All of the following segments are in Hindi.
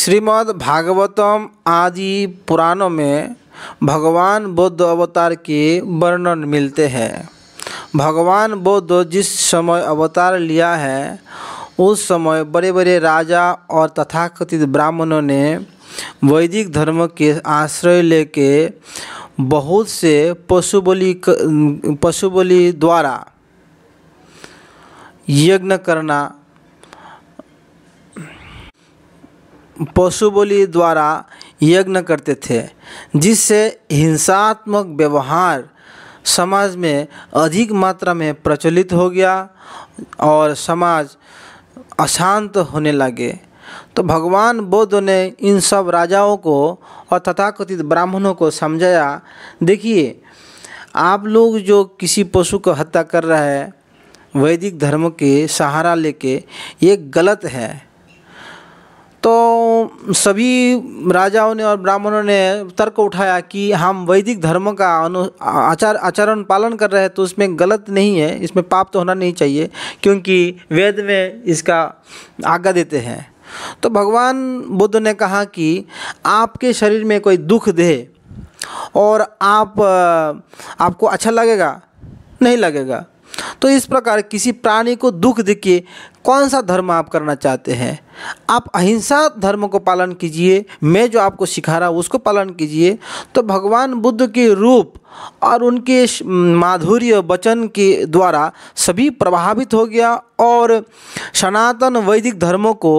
श्रीमद् भागवतम आदि पुराणों में भगवान बुद्ध अवतार के वर्णन मिलते हैं भगवान बुद्ध जिस समय अवतार लिया है उस समय बड़े बड़े राजा और तथाकथित ब्राह्मणों ने वैदिक धर्म के आश्रय लेके बहुत से पशु बलि पशु बलि द्वारा यज्ञ करना पशु बलि द्वारा यज्ञ करते थे जिससे हिंसात्मक व्यवहार समाज में अधिक मात्रा में प्रचलित हो गया और समाज अशांत होने लगे तो भगवान बुद्ध ने इन सब राजाओं को और तथाकथित ब्राह्मणों को समझाया देखिए आप लोग जो किसी पशु को हत्या कर रहे हैं वैदिक धर्म के सहारा लेके ये गलत है तो सभी राजाओं ने और ब्राह्मणों ने तर्क उठाया कि हम वैदिक धर्म का अनु आचार आचरण पालन कर रहे हैं तो इसमें गलत नहीं है इसमें पाप तो होना नहीं चाहिए क्योंकि वेद में इसका आज्ञा देते हैं तो भगवान बुद्ध ने कहा कि आपके शरीर में कोई दुख दे और आप आपको अच्छा लगेगा नहीं लगेगा तो इस प्रकार किसी प्राणी को दुख के कौन सा धर्म आप करना चाहते हैं आप अहिंसा धर्म को पालन कीजिए मैं जो आपको सिखा रहा हूँ उसको पालन कीजिए तो भगवान बुद्ध के रूप और उनके माधुर्य वचन के द्वारा सभी प्रभावित हो गया और सनातन वैदिक धर्मों को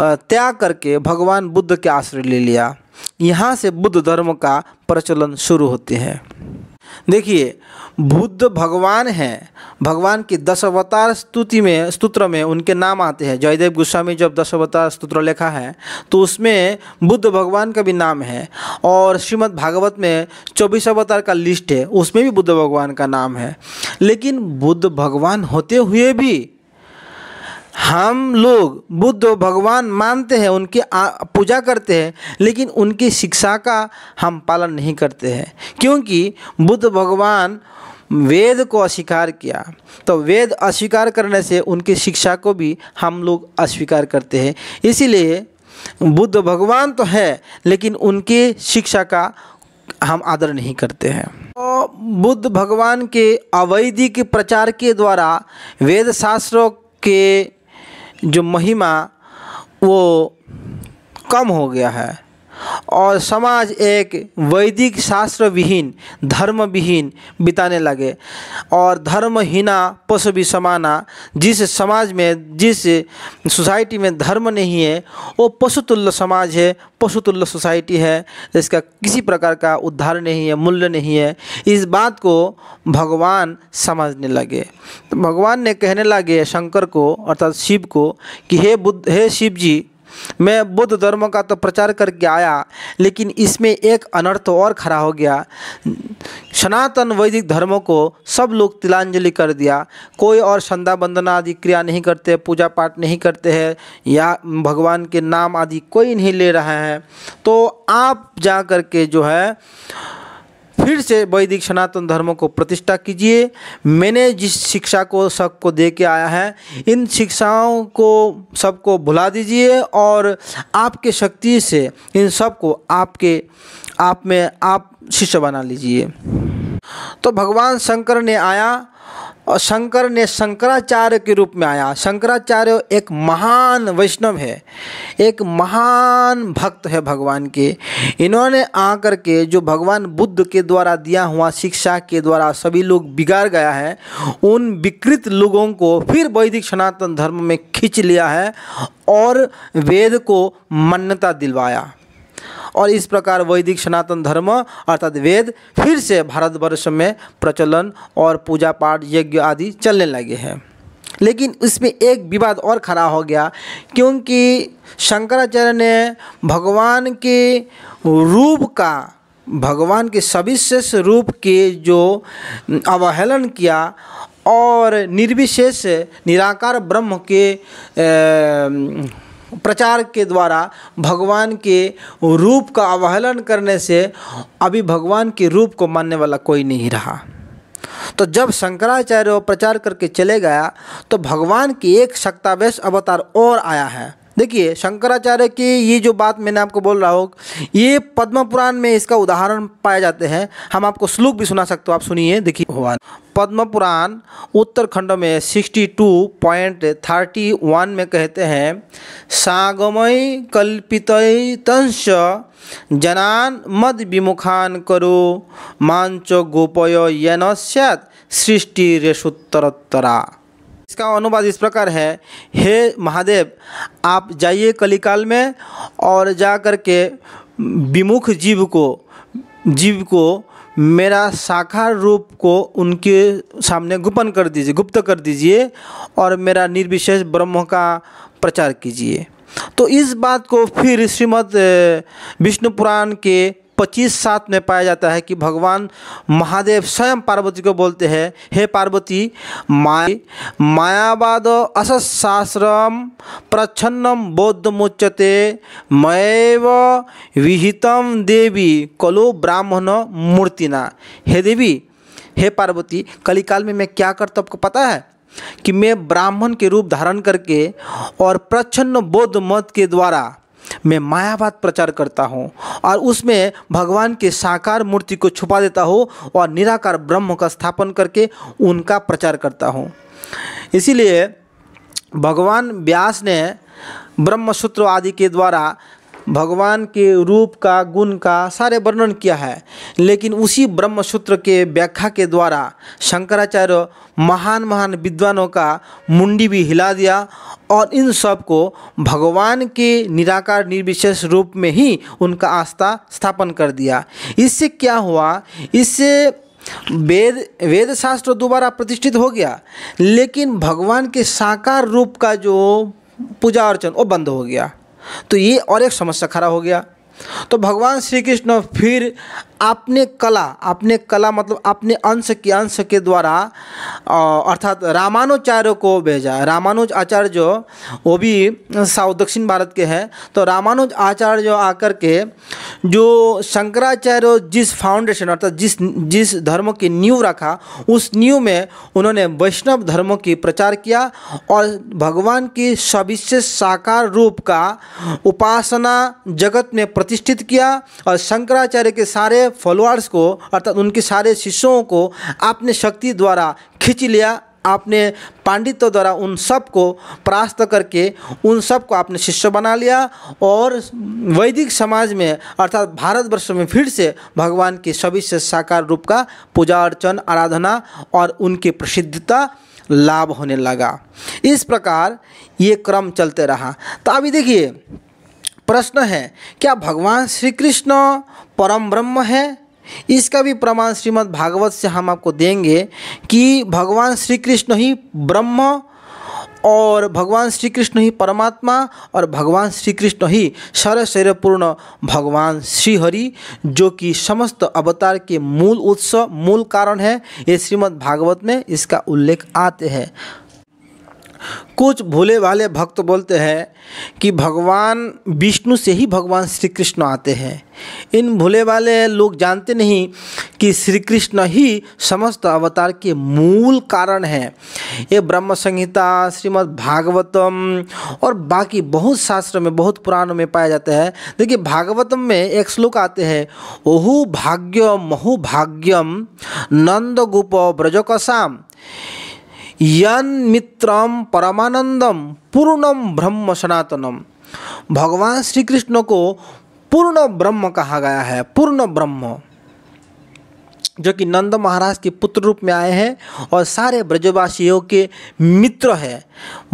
त्याग करके भगवान बुद्ध के आश्रय ले लिया यहाँ से बुद्ध धर्म का प्रचलन शुरू होते हैं देखिए बुद्ध भगवान हैं भगवान की दस अवतार स्तुति में स्तुत्र में उनके नाम आते हैं जयदेव गोस्वामी जब दस अवतार स्तुत्र लिखा है तो उसमें बुद्ध भगवान का भी नाम है और श्रीमद् भागवत में चौबीस अवतार का लिस्ट है उसमें भी बुद्ध भगवान का नाम है लेकिन बुद्ध भगवान होते हुए भी हम लोग बुद्ध भगवान मानते हैं उनकी पूजा करते हैं लेकिन उनकी शिक्षा का हम पालन नहीं करते हैं क्योंकि बुद्ध भगवान वेद को अस्वीकार किया तो वेद अस्वीकार करने से उनकी शिक्षा को भी हम लोग अस्वीकार करते हैं इसीलिए बुद्ध भगवान तो है लेकिन उनकी शिक्षा का हम आदर नहीं करते हैं तो बुद्ध भगवान के अवैधिक प्रचार के द्वारा वेद शास्त्रों के जो महिमा वो कम हो गया है और समाज एक वैदिक शास्त्र विहीन धर्म विहीन बिताने लगे और धर्महीना पशु भी समाना जिस समाज में जिस सोसाइटी में धर्म नहीं है वो पशुतुल्य समाज है पशुतुल्य सोसाइटी है जिसका किसी प्रकार का उद्धार नहीं है मूल्य नहीं है इस बात को भगवान समझने लगे तो भगवान ने कहने लगे शंकर को अर्थात शिव को कि हे बुद्ध हे शिव जी मैं बुद्ध धर्म का तो प्रचार करके आया लेकिन इसमें एक अनर्थ और खड़ा हो गया सनातन वैदिक धर्म को सब लोग तिलांजलि कर दिया कोई और संध्या बंदना आदि क्रिया नहीं करते पूजा पाठ नहीं करते हैं या भगवान के नाम आदि कोई नहीं ले रहा है तो आप जा करके जो है फिर से वैदिक सनातन धर्म को प्रतिष्ठा कीजिए मैंने जिस शिक्षा को सबको दे के आया है इन शिक्षाओं को सबको भुला दीजिए और आपके शक्ति से इन सबको आपके आप में आप शिष्य बना लीजिए तो भगवान शंकर ने आया और शंकर ने शंकराचार्य के रूप में आया शंकराचार्य एक महान वैष्णव है एक महान भक्त है भगवान के इन्होंने आकर के जो भगवान बुद्ध के द्वारा दिया हुआ शिक्षा के द्वारा सभी लोग बिगाड़ गया है उन विकृत लोगों को फिर वैदिक सनातन धर्म में खींच लिया है और वेद को मान्यता दिलवाया और इस प्रकार वैदिक सनातन धर्म अर्थात वेद फिर से भारतवर्ष में प्रचलन और पूजा पाठ यज्ञ आदि चलने लगे हैं लेकिन इसमें एक विवाद और खड़ा हो गया क्योंकि शंकराचार्य ने भगवान के रूप का भगवान के सविशेष रूप के जो अवहेलन किया और निर्विशेष निराकार ब्रह्म के ए, प्रचार के द्वारा भगवान के रूप का अवहेलन करने से अभी भगवान के रूप को मानने वाला कोई नहीं रहा तो जब शंकराचार्य प्रचार करके चले गया तो भगवान की एक शक्तावेश अवतार और आया है देखिए शंकराचार्य की ये जो बात मैंने आपको बोल रहा हूँ ये पद्म पुराण में इसका उदाहरण पाए जाते हैं हम आपको श्लोक भी सुना सकते हो आप सुनिए देखिए भगवान पद्म पुराण उत्तरखंड में sixty two point thirty one में कहते हैं सागमय कल्पित तंश जनान मद विमुखान करो मांच गोपय यन सृष्टि रेशोत्तरोत्तरा इसका अनुवाद इस प्रकार है हे महादेव आप जाइए कलिकाल में और जा कर के विमुख जीव को जीव को मेरा साकार रूप को उनके सामने गुपन कर दीजिए गुप्त कर दीजिए और मेरा निर्विशेष ब्रह्म का प्रचार कीजिए तो इस बात को फिर श्रीमद् विष्णु पुराण के पच्चीस सात में पाया जाता है कि भगवान महादेव स्वयं पार्वती को बोलते हैं हे पार्वती माय मायावाद असत्शास्त्रम प्रच्छन्नम बौद्ध मुच्यते मैव विहितम देवी कलो ब्राह्मण मूर्तिना हे देवी हे पार्वती कलिकाल में मैं क्या करता आपको पता है कि मैं ब्राह्मण के रूप धारण करके और प्रच्छन्न बौद्ध मत के द्वारा मैं मायावाद प्रचार करता हूँ और उसमें भगवान के साकार मूर्ति को छुपा देता हो और निराकार ब्रह्म का स्थापन करके उनका प्रचार करता हो इसीलिए भगवान व्यास ने ब्रह्म सूत्र आदि के द्वारा भगवान के रूप का गुण का सारे वर्णन किया है लेकिन उसी ब्रह्मसूत्र के व्याख्या के द्वारा शंकराचार्य महान महान विद्वानों का मुंडी भी हिला दिया और इन सब को भगवान के निराकार निर्विशेष रूप में ही उनका आस्था स्थापन कर दिया इससे क्या हुआ इससे वेद वेद शास्त्र दोबारा प्रतिष्ठित हो गया लेकिन भगवान के साकार रूप का जो पूजा अर्चन वो बंद हो गया तो ये और एक समस्या खड़ा हो गया तो भगवान श्री कृष्ण फिर आपने कला आपने कला मतलब आपने अंश के अंश के द्वारा अर्थात रामानुचार्य को भेजा रामानुज आचार्य जो वो भी साउथ दक्षिण भारत के हैं तो रामानुज आचार्य जो आकर के जो शंकराचार्य जिस फाउंडेशन अर्थात जिस जिस धर्म की नींव रखा उस नींव में उन्होंने वैष्णव धर्मों की प्रचार किया और भगवान की सविशेष साकार रूप का उपासना जगत में प्रतिष्ठित किया और शंकराचार्य के सारे फॉलोअर्स को अर्थात उनके सारे शिष्यों को आपने शक्ति द्वारा खींच लिया आपने पांडित्य द्वारा उन सब को परास्त करके उन सब को आपने शिष्य बना लिया और वैदिक समाज में अर्थात भारतवर्ष में फिर से भगवान के सभी से साकार रूप का पूजा अर्चन आराधना और उनकी प्रसिद्धता लाभ होने लगा इस प्रकार ये क्रम चलते रहा तो अभी देखिए प्रश्न है क्या भगवान श्री कृष्ण परम ब्रह्म है इसका भी प्रमाण श्रीमद् भागवत से हम आपको देंगे कि भगवान श्री कृष्ण ही ब्रह्म और भगवान श्री कृष्ण ही परमात्मा और भगवान श्री कृष्ण ही सर्वशैर्यपूर्ण भगवान श्री हरि जो कि समस्त अवतार के मूल उत्सव मूल कारण है ये श्रीमद् भागवत में इसका उल्लेख आते हैं कुछ भोले वाले भक्त बोलते हैं कि भगवान विष्णु से ही भगवान श्री कृष्ण आते हैं इन भोले वाले लोग जानते नहीं कि श्री कृष्ण ही समस्त अवतार के मूल कारण हैं ये ब्रह्म संहिता श्रीमद् भागवतम और बाकी बहुत शास्त्र में बहुत पुराणों में पाया जाता है देखिए भागवतम में एक श्लोक आते हैं ओहू भाग्य महु भाग्यम नंद गोप ब्रजकसाम यन मित्रम परमानंदम पूर्णम ब्रह्म सनातनम भगवान श्री कृष्ण को पूर्ण ब्रह्म कहा गया है पूर्ण ब्रह्म जो कि नंद महाराज के पुत्र रूप में आए हैं और सारे ब्रजवासियों के मित्र हैं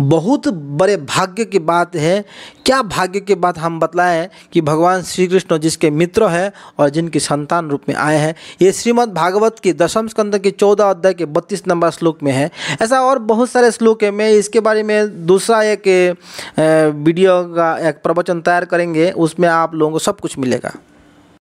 बहुत बड़े भाग्य की बात है क्या भाग्य की बात हम बतलाएं कि भगवान श्री कृष्ण जिसके मित्र हैं और जिनकी संतान रूप में आए हैं ये श्रीमद् भागवत के दशम स्कंद के चौदह अध्याय के बत्तीस नंबर श्लोक में है ऐसा और बहुत सारे श्लोक है मैं इसके बारे में दूसरा एक वीडियो का एक प्रवचन तैयार करेंगे उसमें आप लोगों को सब कुछ मिलेगा